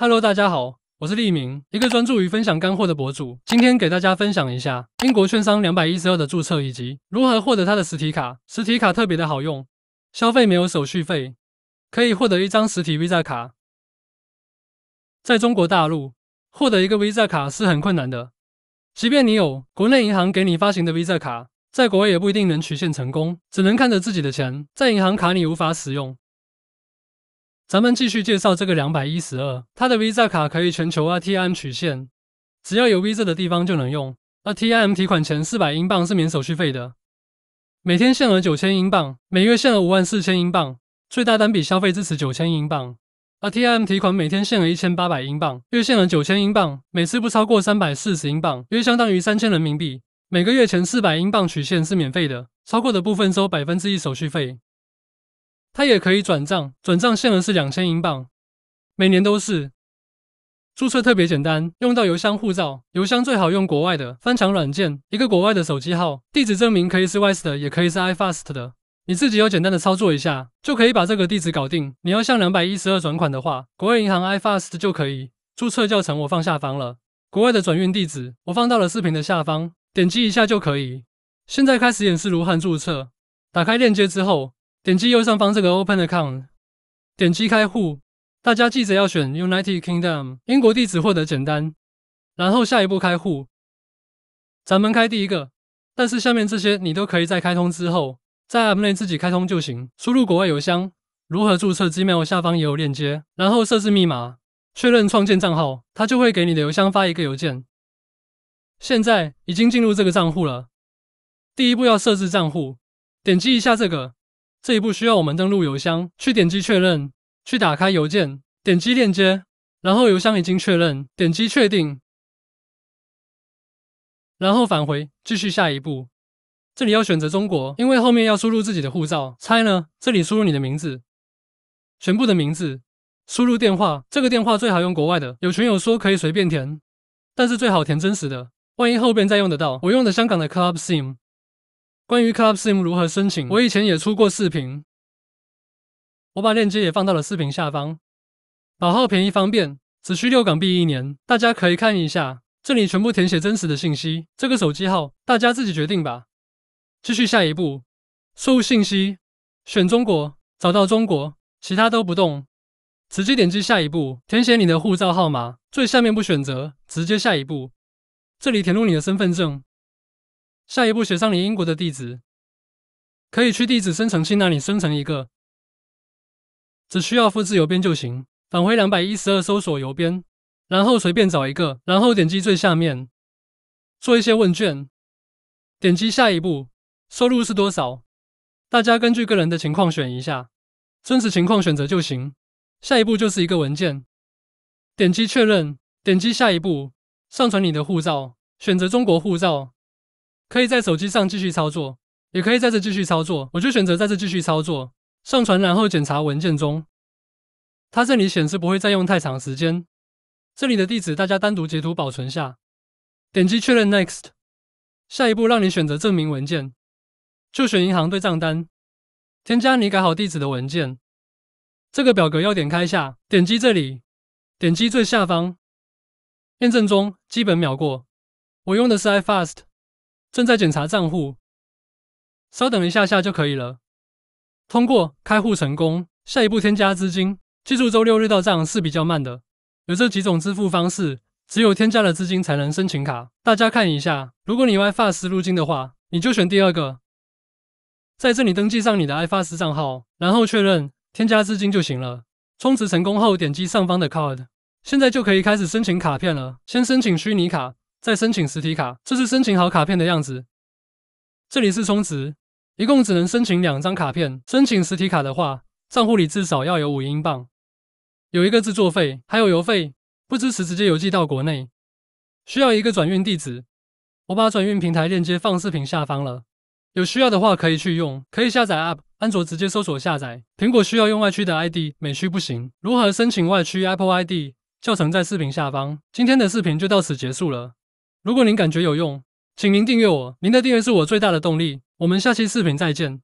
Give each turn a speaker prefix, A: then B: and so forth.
A: Hello，大家好，我是立明，一个专注于分享干货的博主。今天给大家分享一下英国券商两百一十二的注册以及如何获得它的实体卡。实体卡特别的好用，消费没有手续费，可以获得一张实体 Visa 卡。在中国大陆，获得一个 Visa 卡是很困难的，即便你有国内银行给你发行的 Visa 卡，在国外也不一定能取现成功，只能看着自己的钱在银行卡里无法使用。咱们继续介绍这个两百一十二，它的 V i s a 卡可以全球 r t m 取现，只要有 V i s a 的地方就能用。而 t m 提款前四百英镑是免手续费的，每天限额九千英镑，每月限额五万四千英镑，最大单笔消费支持九千英镑。而 t m 提款每天限额一千八百英镑，月限额九千英镑，每次不超过三百四十英镑，约相当于三千人民币。每个月前四百英镑取现是免费的，超过的部分收百分之一手续费。它也可以转账，转账限额是两千英镑，每年都是。注册特别简单，用到邮箱、护照、邮箱最好用国外的翻墙软件，一个国外的手机号，地址证明可以是 West 的，也可以是 iFast 的。你自己有简单的操作一下，就可以把这个地址搞定。你要向两百一十二转款的话，国外银行 iFast 就可以。注册教程我放下方了，国外的转运地址我放到了视频的下方，点击一下就可以。现在开始演示如何注册，打开链接之后。点击右上方这个 Open account，点击开户，大家记得要选 United Kingdom 英国地址获得简单。然后下一步开户，咱们开第一个，但是下面这些你都可以在开通之后，在 M 内自己开通就行。输入国外邮箱，如何注册 Gmail 下方也有链接，然后设置密码，确认创建账号，它就会给你的邮箱发一个邮件。现在已经进入这个账户了，第一步要设置账户，点击一下这个。这一步需要我们登录邮箱，去点击确认，去打开邮件，点击链接，然后邮箱已经确认，点击确定，然后返回继续下一步。这里要选择中国，因为后面要输入自己的护照。猜呢？这里输入你的名字，全部的名字。输入电话，这个电话最好用国外的。有群友说可以随便填，但是最好填真实的，万一后边再用得到。我用的香港的 Club SIM。关于 Club SIM 如何申请，我以前也出过视频，我把链接也放到了视频下方。保号便宜方便，只需六港币一年，大家可以看一下。这里全部填写真实的信息，这个手机号大家自己决定吧。继续下一步，输入信息，选中国，找到中国，其他都不动，直接点击下一步，填写你的护照号码，最下面不选择，直接下一步。这里填入你的身份证。下一步，写上你英国的地址，可以去地址生成器那里生成一个，只需要复制邮编就行。返回两百一十二搜索邮编，然后随便找一个，然后点击最下面做一些问卷，点击下一步。收入是多少？大家根据个人的情况选一下，真实情况选择就行。下一步就是一个文件，点击确认，点击下一步，上传你的护照，选择中国护照。可以在手机上继续操作，也可以在这继续操作。我就选择在这继续操作，上传然后检查文件中。它这里显示不会再用太长时间。这里的地址大家单独截图保存下。点击确认 Next，下一步让你选择证明文件，就选银行对账单。添加你改好地址的文件，这个表格要点开下。点击这里，点击最下方，验证中，基本秒过。我用的是 iFast。正在检查账户，稍等一下下就可以了。通过开户成功，下一步添加资金。记住，周六日到账是比较慢的。有这几种支付方式，只有添加了资金才能申请卡。大家看一下，如果你用 iFast 入金的话，你就选第二个，在这里登记上你的 iFast 账号，然后确认添加资金就行了。充值成功后，点击上方的 Card，现在就可以开始申请卡片了。先申请虚拟卡。再申请实体卡，这是申请好卡片的样子。这里是充值，一共只能申请两张卡片。申请实体卡的话，账户里至少要有五英镑。有一个制作费，还有邮费，不支持直接邮寄到国内，需要一个转运地址。我把转运平台链接放视频下方了，有需要的话可以去用。可以下载 App，安卓直接搜索下载，苹果需要用外区的 ID，美区不行。如何申请外区 Apple ID 教程在视频下方。今天的视频就到此结束了。如果您感觉有用，请您订阅我。您的订阅是我最大的动力。我们下期视频再见。